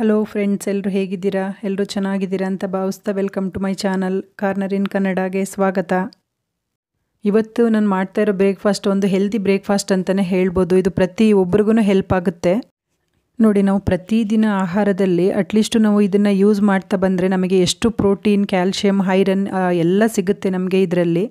hello friends ಎಲ್ಲರೂ ಹೇಗಿದ್ದೀರಾ ಎಲ್ಲರೂ ಚೆನ್ನಾಗಿದ್ದೀರಾ ಅಂತ ಭಾವಿಸ್ತಾ welcome to my channel corner in ಕನ್ನಡಗೆ ಸ್ವಾಗತ ಇವತ್ತು ನಾನು ಮಾಡ್ತಾ ಇರೋ ಬ್ರೇಕ್ಫಾಸ್ಟ್ ಒಂದು ಹೆಲ್ದಿ ಬ್ರೇಕ್ಫಾಸ್ಟ್ ಅಂತಲೇ ಹೇಳ್ಬೋದು ಇದು ಪ್ರತಿ ಒಬ್ರಿಗೂ ಹೆಲ್ಪ್ ಆಗುತ್ತೆ ನೋಡಿ ನಾವು ಪ್ರತಿದಿನ ಆಹಾರದಲ್ಲಿ ಅಟ್ಲೀಸ್ಟು ನಾವು ಇದನ್ನು ಯೂಸ್ ಮಾಡ್ತಾ ಬಂದರೆ ನಮಗೆ ಎಷ್ಟು ಪ್ರೋಟೀನ್ ಕ್ಯಾಲ್ಶಿಯಂ ಹೈರನ್ ಎಲ್ಲ ಸಿಗುತ್ತೆ ನಮಗೆ ಇದರಲ್ಲಿ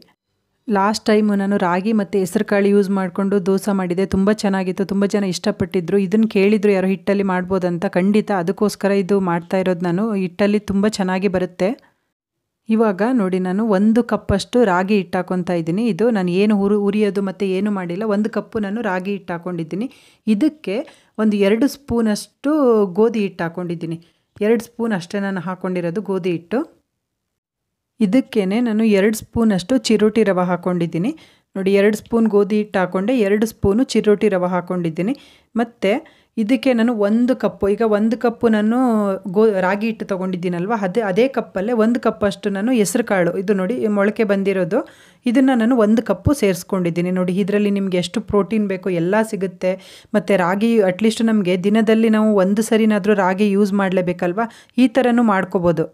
ಲಾಸ್ಟ್ ಟೈಮು ನಾನು ರಾಗಿ ಮತ್ತು ಹೆಸರು ಯೂಸ್ ಮಾಡಿಕೊಂಡು ದೋಸೆ ಮಾಡಿದೆ ತುಂಬ ಚೆನ್ನಾಗಿತ್ತು ತುಂಬ ಜನ ಇಷ್ಟಪಟ್ಟಿದ್ದರು ಇದನ್ನು ಕೇಳಿದರು ಯಾರೋ ಹಿಟ್ಟಲ್ಲಿ ಮಾಡ್ಬೋದಂತ ಖಂಡಿತ ಅದಕ್ಕೋಸ್ಕರ ಇದು ಮಾಡ್ತಾ ಇರೋದು ನಾನು ಹಿಟ್ಟಲ್ಲಿ ತುಂಬ ಚೆನ್ನಾಗಿ ಬರುತ್ತೆ ಇವಾಗ ನೋಡಿ ನಾನು ಒಂದು ಕಪ್ಪಷ್ಟು ರಾಗಿ ಹಿಟ್ಟು ಹಾಕ್ಕೊತಾ ಇದ್ದೀನಿ ಇದು ನಾನು ಏನು ಹುರು ಉರಿಯೋದು ಮತ್ತು ಏನು ಮಾಡಿಲ್ಲ ಒಂದು ಕಪ್ಪು ನಾನು ರಾಗಿ ಹಿಟ್ಟು ಹಾಕ್ಕೊಂಡಿದ್ದೀನಿ ಇದಕ್ಕೆ ಒಂದು ಎರಡು ಸ್ಪೂನಷ್ಟು ಗೋಧಿ ಹಿಟ್ಟು ಹಾಕೊಂಡಿದ್ದೀನಿ ಎರಡು ಸ್ಪೂನ್ ಅಷ್ಟೇ ನಾನು ಹಾಕ್ಕೊಂಡಿರೋದು ಗೋಧಿ ಹಿಟ್ಟು ಇದಕ್ಕೇ ನಾನು ಎರಡು ಸ್ಪೂನಷ್ಟು ಚಿರೋಟಿ ರವೆ ಹಾಕ್ಕೊಂಡಿದ್ದೀನಿ ನೋಡಿ ಎರಡು ಸ್ಪೂನ್ ಗೋಧಿ ಹಿಟ್ಟು ಹಾಕ್ಕೊಂಡೆ ಎರಡು ಸ್ಪೂನು ಚಿರೋಟಿ ರವೆ ಹಾಕ್ಕೊಂಡಿದ್ದೀನಿ ಮತ್ತು ಇದಕ್ಕೆ ನಾನು ಒಂದು ಕಪ್ಪು ಈಗ ಒಂದು ಕಪ್ಪು ನಾನು ಗೋ ರಾಗಿ ಹಿಟ್ಟು ತೊಗೊಂಡಿದ್ದೀನಲ್ವ ಅದೇ ಅದೇ ಕಪ್ಪಲ್ಲೇ ಒಂದು ಕಪ್ಪಷ್ಟು ನಾನು ಹೆಸ್ರು ಕಾಳು ಇದು ನೋಡಿ ಮೊಳಕೆ ಬಂದಿರೋದು ಇದನ್ನು ನಾನು ಒಂದು ಕಪ್ಪು ಸೇರಿಸ್ಕೊಂಡಿದ್ದೀನಿ ನೋಡಿ ಇದರಲ್ಲಿ ನಿಮಗೆ ಎಷ್ಟು ಪ್ರೋಟೀನ್ ಬೇಕು ಎಲ್ಲ ಸಿಗುತ್ತೆ ಮತ್ತು ರಾಗಿ ಅಟ್ಲೀಸ್ಟ್ ನಮಗೆ ದಿನದಲ್ಲಿ ನಾವು ಒಂದು ಸರಿನಾದರೂ ರಾಗಿ ಯೂಸ್ ಮಾಡಲೇಬೇಕಲ್ವ ಈ ಥರನೂ ಮಾಡ್ಕೋಬೋದು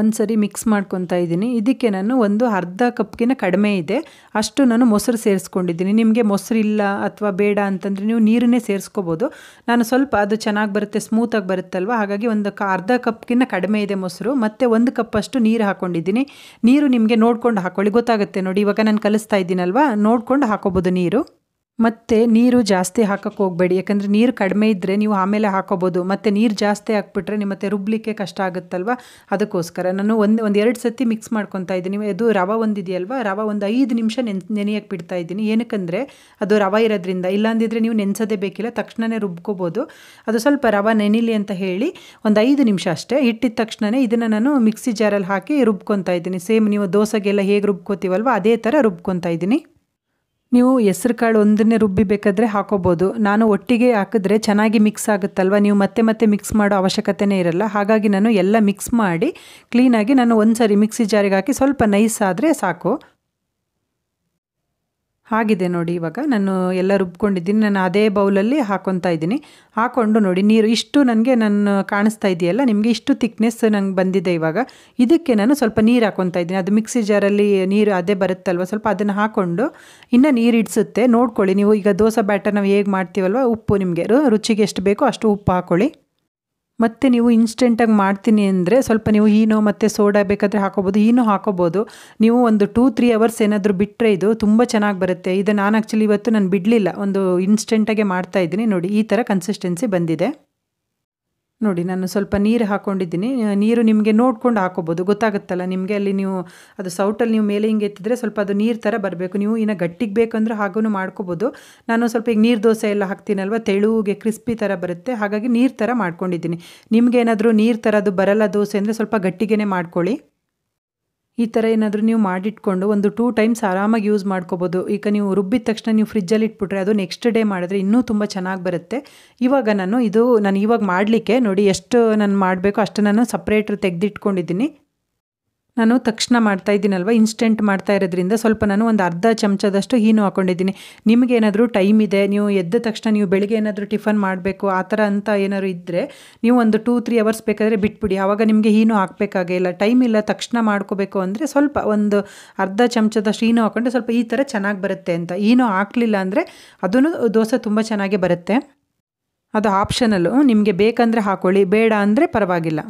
ಒಂದು ಸರಿ ಮಿಕ್ಸ್ ಮಾಡ್ಕೊತಾ ಇದ್ದೀನಿ ಇದಕ್ಕೆ ನಾನು ಒಂದು ಅರ್ಧ ಕಪ್ಗಿನ ಕಡಿಮೆ ಇದೆ ಅಷ್ಟು ನಾನು ಮೊಸರು ಸೇರಿಸ್ಕೊಂಡಿದ್ದೀನಿ ನಿಮಗೆ ಮೊಸರು ಇಲ್ಲ ಅಥವಾ ಬೇಡ ಅಂತಂದರೆ ನೀವು ನೀರನ್ನೇ ಸೇರಿಸ್ಕೋಬೋದು ನಾನು ಸ್ವಲ್ಪ ಅದು ಚೆನ್ನಾಗಿ ಬರುತ್ತೆ ಸ್ಮೂತಾಗಿ ಬರುತ್ತಲ್ವ ಹಾಗಾಗಿ ಒಂದು ಕ ಅರ್ಧ ಕಪ್ಗಿನ ಕಡಿಮೆ ಇದೆ ಮೊಸರು ಮತ್ತು ಒಂದು ಕಪ್ ಅಷ್ಟು ನೀರು ಹಾಕ್ಕೊಂಡಿದ್ದೀನಿ ನೀರು ನಿಮಗೆ ನೋಡ್ಕೊಂಡು ಹಾಕ್ಕೊಳ್ಳಿ ಗೊತ್ತಾಗುತ್ತೆ ನೋಡಿ ಇವಾಗ ನಾನು ಕಲಿಸ್ತಾ ಇದ್ದೀನಲ್ವ ನೋಡ್ಕೊಂಡು ಹಾಕೋಬೋದು ನೀರು ಮತ್ತು ನೀರು ಜಾಸ್ತಿ ಹಾಕೋಕ್ಕೆ ಹೋಗಬೇಡಿ ಯಾಕಂದರೆ ನೀರು ಕಡಿಮೆ ಇದ್ದರೆ ನೀವು ಆಮೇಲೆ ಹಾಕೋಬೋದು ಮತ್ತು ನೀರು ಜಾಸ್ತಿ ಹಾಕ್ಬಿಟ್ರೆ ನಿಮ್ಮ ಮತ್ತೆ ರುಬ್ಬಲಿಕ್ಕೆ ಕಷ್ಟ ಆಗುತ್ತಲ್ವ ಅದಕ್ಕೋಸ್ಕರ ನಾನು ಒಂದು ಒಂದು ಎರಡು ಸತಿ ಮಿಕ್ಸ್ ಮಾಡ್ಕೊತಾ ಇದ್ದೀನಿ ಅದು ರವೆ ಒಂದಿದೆಯಲ್ವ ರವೆ ಒಂದು ಐದು ನಿಮಿಷ ನೆನ್ ನೆನೆಯಕ್ಕೆ ಬಿಡ್ತಾ ಇದ್ದೀನಿ ಏನಕ್ಕಂದರೆ ಅದು ರವೆ ಇರೋದ್ರಿಂದ ಇಲ್ಲಾಂದಿದ್ರೆ ನೀವು ನೆನೆಸೋದೇ ಬೇಕಿಲ್ಲ ತಕ್ಷಣವೇ ರುಬ್ಕೋಬೋದು ಅದು ಸ್ವಲ್ಪ ರವೆ ನೆನಿಲಿ ಅಂತ ಹೇಳಿ ಒಂದು ಐದು ನಿಮಿಷ ಅಷ್ಟೇ ಇಟ್ಟಿದ ತಕ್ಷಣವೇ ಇದನ್ನು ನಾನು ಮಿಕ್ಸಿ ಜಾರಲ್ಲಿ ಹಾಕಿ ರುಬ್ಕೊತಾ ಇದ್ದೀನಿ ಸೇಮ್ ನೀವು ದೋಸೆಗೆಲ್ಲ ಹೇಗೆ ರುಬ್ಕೋತೀವಲ್ವ ಅದೇ ಥರ ರುಬ್ಕೊತಾ ಇದ್ದೀನಿ ನೀವು ಹೆಸ್ರು ಕಾಳು ಒಂದನ್ನೇ ಬೇಕಾದರೆ ಹಾಕೋಬೋದು ನಾನು ಒಟ್ಟಿಗೆ ಹಾಕಿದ್ರೆ ಚೆನ್ನಾಗಿ ಮಿಕ್ಸ್ ಆಗುತ್ತಲ್ವ ನೀವು ಮತ್ತೆ ಮತ್ತೆ ಮಿಕ್ಸ್ ಮಾಡೋ ಅವಶ್ಯಕತೆನೇ ಇರಲ್ಲ ಹಾಗಾಗಿ ನಾನು ಎಲ್ಲ ಮಿಕ್ಸ್ ಮಾಡಿ ಕ್ಲೀನಾಗಿ ನಾನು ಒಂದು ಸಾರಿ ಮಿಕ್ಸಿ ಜಾರಿಗೆ ಹಾಕಿ ಸ್ವಲ್ಪ ನೈಸ್ ಆದರೆ ಸಾಕು ಆಗಿದೆ ನೋಡಿ ಇವಾಗ ನಾನು ಎಲ್ಲ ರುಬ್ಕೊಂಡಿದ್ದೀನಿ ನಾನು ಅದೇ ಬೌಲಲ್ಲಿ ಹಾಕೊತಾ ಇದ್ದೀನಿ ಹಾಕ್ಕೊಂಡು ನೋಡಿ ನೀರು ಇಷ್ಟು ನನಗೆ ನಾನು ಕಾಣಿಸ್ತಾ ಇದೆಯಲ್ಲ ನಿಮಗೆ ಇಷ್ಟು ತಿಕ್ನೆಸ್ ನಂಗೆ ಬಂದಿದೆ ಇವಾಗ ಇದಕ್ಕೆ ನಾನು ಸ್ವಲ್ಪ ನೀರು ಹಾಕೊತಾ ಇದ್ದೀನಿ ಅದು ಮಿಕ್ಸಿ ಜಾರಲ್ಲಿ ನೀರು ಅದೇ ಬರುತ್ತಲ್ವ ಸ್ವಲ್ಪ ಅದನ್ನು ಹಾಕ್ಕೊಂಡು ಇನ್ನೂ ನೀರು ಇಡಿಸುತ್ತೆ ನೋಡ್ಕೊಳ್ಳಿ ನೀವು ಈಗ ದೋಸೆ ಬ್ಯಾಟರ್ ನಾವು ಹೇಗೆ ಮಾಡ್ತೀವಲ್ವ ಉಪ್ಪು ನಿಮಗೆ ರುಚಿಗೆ ಎಷ್ಟು ಬೇಕೋ ಅಷ್ಟು ಉಪ್ಪು ಹಾಕ್ಕೊಳ್ಳಿ ಮತ್ತು ನೀವು ಇನ್ಸ್ಟೆಂಟಾಗಿ ಮಾಡ್ತೀನಿ ಅಂದರೆ ಸ್ವಲ್ಪ ನೀವು ಈನೋ ಮತ್ತು ಸೋಡಾ ಬೇಕಾದರೆ ಹಾಕೋಬೋದು ಈನೋ ಹಾಕೋಬೋದು ನೀವು ಒಂದು ಟೂ ತ್ರೀ ಅವರ್ಸ್ ಏನಾದರೂ ಬಿಟ್ಟರೆ ಇದು ತುಂಬ ಚೆನ್ನಾಗಿ ಬರುತ್ತೆ ಇದು ನಾನು ಆ್ಯಕ್ಚುಲಿ ಇವತ್ತು ನಾನು ಬಿಡಲಿಲ್ಲ ಒಂದು ಇನ್ಸ್ಟೆಂಟಾಗೆ ಮಾಡ್ತಾಯಿದ್ದೀನಿ ನೋಡಿ ಈ ಥರ ಕನ್ಸಿಸ್ಟೆನ್ಸಿ ಬಂದಿದೆ ನೋಡಿ ನಾನು ಸ್ವಲ್ಪ ನೀರು ಹಾಕ್ಕೊಂಡಿದ್ದೀನಿ ನೀರು ನಿಮಗೆ ನೋಡ್ಕೊಂಡು ಹಾಕೋಬೋದು ಗೊತ್ತಾಗುತ್ತಲ್ಲ ನಿಮಗೆ ಅಲ್ಲಿ ನೀವು ಅದು ಸೌಟಲ್ಲಿ ನೀವು ಮೇಲೆ ಹಿಂಗೆ ಎತ್ತಿದ್ರೆ ಸ್ವಲ್ಪ ಅದು ನೀರು ಥರ ಬರಬೇಕು ನೀವು ಇನ್ನು ಗಟ್ಟಿಗೆ ಬೇಕಂದ್ರೆ ಹಾಗೂ ಮಾಡ್ಕೋಬೋದು ನಾನು ಸ್ವಲ್ಪ ಈಗ ನೀರು ದೋಸೆ ಎಲ್ಲ ಹಾಕ್ತೀನಲ್ವ ತೆಳುಗೆ ಕ್ರಿಸ್ಪಿ ಥರ ಬರುತ್ತೆ ಹಾಗಾಗಿ ನೀರು ಥರ ಮಾಡ್ಕೊಂಡಿದ್ದೀನಿ ಏನಾದರೂ ನೀರು ಅದು ಬರಲ್ಲ ದೋಸೆ ಅಂದರೆ ಸ್ವಲ್ಪ ಗಟ್ಟಿಗೆ ಮಾಡ್ಕೊಳ್ಳಿ ಈ ಥರ ಏನಾದರೂ ನೀವು ಮಾಡಿಟ್ಕೊಂಡು ಒಂದು ಟೂ ಟೈಮ್ಸ್ ಆರಾಮಾಗಿ ಯೂಸ್ ಮಾಡ್ಕೋಬೋದು ಈಗ ನೀವು ರುಬ್ಬಿದ ತಕ್ಷಣ ನೀವು ಫ್ರಿಜ್ಜಲ್ಲಿ ಇಟ್ಬಿಟ್ರೆ ಅದು ನೆಕ್ಸ್ಟ್ ಡೇ ಮಾಡಿದ್ರೆ ಇನ್ನೂ ತುಂಬ ಚೆನ್ನಾಗಿ ಬರುತ್ತೆ ಇವಾಗ ನಾನು ಇದು ನಾನು ಇವಾಗ ಮಾಡಲಿಕ್ಕೆ ನೋಡಿ ಎಷ್ಟು ನಾನು ಮಾಡಬೇಕು ಅಷ್ಟು ನಾನು ಸಪ್ರೇಟ್ ತೆಗೆದಿಟ್ಕೊಂಡಿದ್ದೀನಿ ನಾನು ತಕ್ಷಣ ಮಾಡ್ತಾ ಇದ್ದೀನಲ್ವ ಇನ್ಸ್ಟೆಂಟ್ ಮಾಡ್ತಾ ಇರೋದ್ರಿಂದ ಸ್ವಲ್ಪ ನಾನು ಒಂದು ಅರ್ಧ ಚಮಚದಷ್ಟು ಹೀನು ಹಾಕೊಂಡಿದ್ದೀನಿ ನಿಮಗೇನಾದರೂ ಟೈಮ್ ಇದೆ ನೀವು ಎದ್ದ ತಕ್ಷಣ ನೀವು ಬೆಳಿಗ್ಗೆ ಏನಾದರೂ ಟಿಫನ್ ಮಾಡಬೇಕು ಆ ಥರ ಅಂತ ಏನಾದರೂ ಇದ್ದರೆ ನೀವು ಒಂದು ಟೂ ತ್ರೀ ಅವರ್ಸ್ ಬೇಕಾದರೆ ಬಿಟ್ಬಿಡಿ ಆವಾಗ ನಿಮಗೆ ಹೀನು ಇಲ್ಲ ಟೈಮ್ ಇಲ್ಲ ತಕ್ಷಣ ಮಾಡ್ಕೋಬೇಕು ಅಂದರೆ ಸ್ವಲ್ಪ ಒಂದು ಅರ್ಧ ಚಮಚದಷ್ಟು ಹೀನು ಹಾಕೊಂಡ್ರೆ ಸ್ವಲ್ಪ ಈ ಥರ ಚೆನ್ನಾಗಿ ಬರುತ್ತೆ ಅಂತ ಹೀನು ಹಾಕಲಿಲ್ಲ ಅಂದರೆ ಅದೂ ದೋಸೆ ತುಂಬ ಚೆನ್ನಾಗಿ ಬರುತ್ತೆ ಅದು ಆಪ್ಷನಲ್ಲು ನಿಮಗೆ ಬೇಕಂದರೆ ಹಾಕೊಳ್ಳಿ ಬೇಡ ಅಂದರೆ ಪರವಾಗಿಲ್ಲ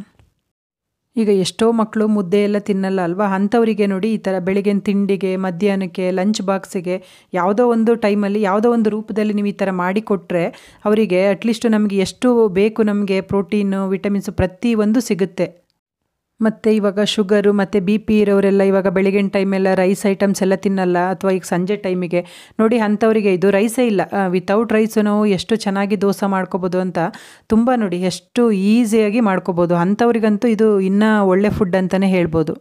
ಈಗ ಎಷ್ಟೋ ಮಕ್ಕಳು ಮುದ್ದೆ ಎಲ್ಲ ತಿನ್ನಲ್ಲ ಅಲ್ವಾ ಅಂಥವರಿಗೆ ನೋಡಿ ಈ ಥರ ಬೆಳಗಿನ ತಿಂಡಿಗೆ ಮಧ್ಯಾಹ್ನಕ್ಕೆ ಲಂಚ್ ಬಾಕ್ಸಿಗೆ ಯಾವುದೋ ಒಂದು ಟೈಮಲ್ಲಿ ಯಾವುದೋ ಒಂದು ರೂಪದಲ್ಲಿ ನೀವು ಈ ಥರ ಮಾಡಿಕೊಟ್ರೆ ಅವರಿಗೆ ಅಟ್ಲೀಸ್ಟ್ ನಮಗೆ ಎಷ್ಟು ಬೇಕು ನಮಗೆ ಪ್ರೋಟೀನು ವಿಟಮಿನ್ಸು ಪ್ರತಿಯೊಂದು ಸಿಗುತ್ತೆ ಮತ್ತು ಇವಾಗ ಶುಗರು ಮತ್ತು ಬಿ ಪಿ ಇರೋರೆಲ್ಲ ಇವಾಗ ಬೆಳಗಿನ ಟೈಮೆಲ್ಲ ರೈಸ್ ಐಟಮ್ಸ್ ಎಲ್ಲ ತಿನ್ನಲ್ಲ ಅಥವಾ ಈಗ ಸಂಜೆ ಟೈಮಿಗೆ ನೋಡಿ ಅಂಥವರಿಗೆ ಇದು ರೈಸೇ ಇಲ್ಲ ವಿತೌಟ್ ರೈಸು ನಾವು ಎಷ್ಟು ಚೆನ್ನಾಗಿ ದೋಸೆ ಮಾಡ್ಕೋಬೋದು ಅಂತ ತುಂಬ ನೋಡಿ ಎಷ್ಟು ಈಸಿಯಾಗಿ ಮಾಡ್ಕೋಬೋದು ಅಂಥವ್ರಿಗಂತೂ ಇದು ಇನ್ನೂ ಒಳ್ಳೆ ಫುಡ್ ಅಂತಲೇ ಹೇಳ್ಬೋದು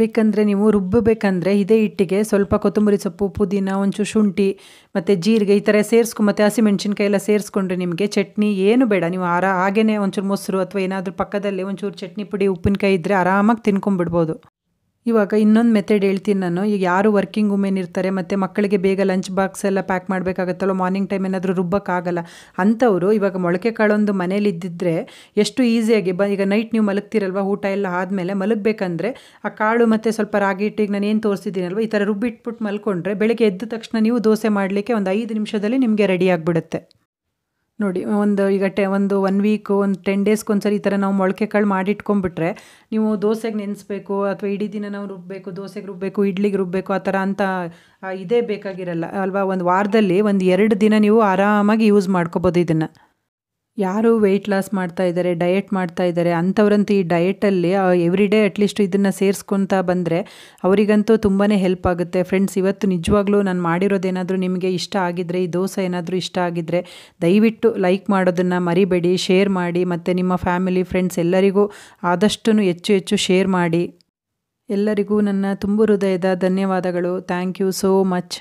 ಬೇಕಂದರೆ ನೀವು ರುಬ್ಬಬೇಕಂದ್ರೆ ಇದೇ ಹಿಟ್ಟಿಗೆ ಸ್ವಲ್ಪ ಕೊತ್ತಂಬರಿ ಸೊಪ್ಪು ಪುದೀನ ಒಂಚೂರು ಶುಂಠಿ ಮತ್ತು ಜೀರಿಗೆ ಈ ಥರ ಸೇರಿಸ್ಕೊ ಮತ್ತು ಹಸಿಮೆಣ್ಸಿನ್ಕಾಯಿ ಎಲ್ಲ ಸೇರಿಸ್ಕೊಂಡ್ರೆ ನಿಮಗೆ ಚಟ್ನಿ ಏನು ಬೇಡ ನೀವು ಆರ ಹಾಗೇ ಒಂಚೂರು ಮೊಸರು ಅಥವಾ ಏನಾದರೂ ಪಕ್ಕದಲ್ಲಿ ಒಂಚೂರು ಚಟ್ನಿ ಪುಡಿ ಉಪ್ಪಿನಕಾಯಿ ಇದ್ದರೆ ಆರಾಮಾಗಿ ತಿನ್ಕೊಂಬಿಡ್ಬೋದು ಇವಾಗ ಇನ್ನೊಂದು ಮೆಥಡ್ ಹೇಳ್ತೀನಿ ನಾನು ಈಗ ಯಾರು ವರ್ಕಿಂಗ್ ವುಮೆನ್ ಇರ್ತಾರೆ ಮತ್ತು ಮಕ್ಕಳಿಗೆ ಬೇಗ ಲಂಚ್ ಬಾಕ್ಸ್ ಎಲ್ಲ ಪ್ಯಾಕ್ ಮಾಡಬೇಕಾಗತ್ತಲ್ಲೋ ಮಾರ್ನಿಂಗ್ ಟೈಮ್ ಏನಾದರೂ ರುಬ್ಬಕ್ಕಾಗಲ್ಲ ಅಂಥವರು ಇವಾಗ ಮೊಳಕೆ ಕಾಳೊಂದು ಮನೇಲಿ ಇದ್ದಿದ್ರೆ ಎಷ್ಟು ಈಸಿಯಾಗಿ ಬ ಈಗ ನೈಟ್ ನೀವು ಮಲಗ್ತಿರಲ್ವ ಊಟ ಎಲ್ಲ ಆದಮೇಲೆ ಮಲಗಬೇಕಂದ್ರೆ ಆ ಕಾಳು ಮತ್ತು ಸ್ವಲ್ಪ ರಾಗಿ ಹಿಟ್ಟಿಗೆ ನಾನು ಏನು ತೋರಿಸಿದ್ದೀನಲ್ವ ಈ ಥರ ರುಬ್ಬಿಟ್ಬಿಟ್ಟು ಮಲ್ಕೊಂಡ್ರೆ ಬೆಳಗ್ಗೆ ಎದ್ದ ತಕ್ಷಣ ನೀವು ದೋಸೆ ಮಾಡಲಿಕ್ಕೆ ಒಂದು ಐದು ನಿಮಿಷದಲ್ಲಿ ನಿಮಗೆ ರೆಡಿ ಆಗಿಬಿಡುತ್ತೆ ನೋಡಿ ಒಂದು ಈಗ ಟೆ ಒಂದು ಒನ್ ವೀಕು ಒಂದು ಟೆನ್ ಡೇಸ್ಗೆ ಒಂದ್ಸರಿ ಈ ಥರ ನಾವು ಮೊಳಕೆ ಕಾಳು ಮಾಡಿಟ್ಕೊಂಡ್ಬಿಟ್ರೆ ನೀವು ದೋಸೆಗೆ ನೆನೆಸ್ಬೇಕು ಅಥವಾ ಇಡೀ ದಿನ ನಾವು ರುಬ್ಬಬೇಕು ದೋಸೆಗೆ ರುಬ್ಬಬೇಕು ಇಡ್ಲಿಗೆ ರುಬ್ಬಬೇಕು ಆ ಥರ ಅಂತ ಇದೇ ಬೇಕಾಗಿರಲ್ಲ ಅಲ್ವಾ ಒಂದು ವಾರದಲ್ಲಿ ಒಂದು ಎರಡು ದಿನ ನೀವು ಆರಾಮಾಗಿ ಯೂಸ್ ಮಾಡ್ಕೋಬೋದು ಇದನ್ನು ಯಾರು ವೆಯ್ಟ್ ಲಾಸ್ ಮಾಡ್ತಾ ಇದ್ದಾರೆ ಡಯಟ್ ಮಾಡ್ತಾ ಇದ್ದಾರೆ ಅಂಥವ್ರಂತೂ ಈ ಡಯಟಲ್ಲಿ ಎವ್ರಿ ಡೇ ಅಟ್ಲೀಸ್ಟ್ ಇದನ್ನು ಸೇರಿಸ್ಕೊತಾ ಬಂದರೆ ಅವರಿಗಂತೂ ತುಂಬಾ ಹೆಲ್ಪ್ ಆಗುತ್ತೆ ಫ್ರೆಂಡ್ಸ್ ಇವತ್ತು ನಿಜವಾಗ್ಲೂ ನಾನು ಮಾಡಿರೋದೇನಾದರೂ ನಿಮಗೆ ಇಷ್ಟ ಆಗಿದ್ದರೆ ಈ ದೋಸೆ ಏನಾದರೂ ಇಷ್ಟ ಆಗಿದ್ದರೆ ದಯವಿಟ್ಟು ಲೈಕ್ ಮಾಡೋದನ್ನು ಮರಿಬೇಡಿ ಶೇರ್ ಮಾಡಿ ಮತ್ತು ನಿಮ್ಮ ಫ್ಯಾಮಿಲಿ ಫ್ರೆಂಡ್ಸ್ ಎಲ್ಲರಿಗೂ ಆದಷ್ಟು ಹೆಚ್ಚು ಹೆಚ್ಚು ಶೇರ್ ಮಾಡಿ ಎಲ್ಲರಿಗೂ ನನ್ನ ತುಂಬು ಹೃದಯದ ಧನ್ಯವಾದಗಳು ಥ್ಯಾಂಕ್ ಯು ಸೋ ಮಚ್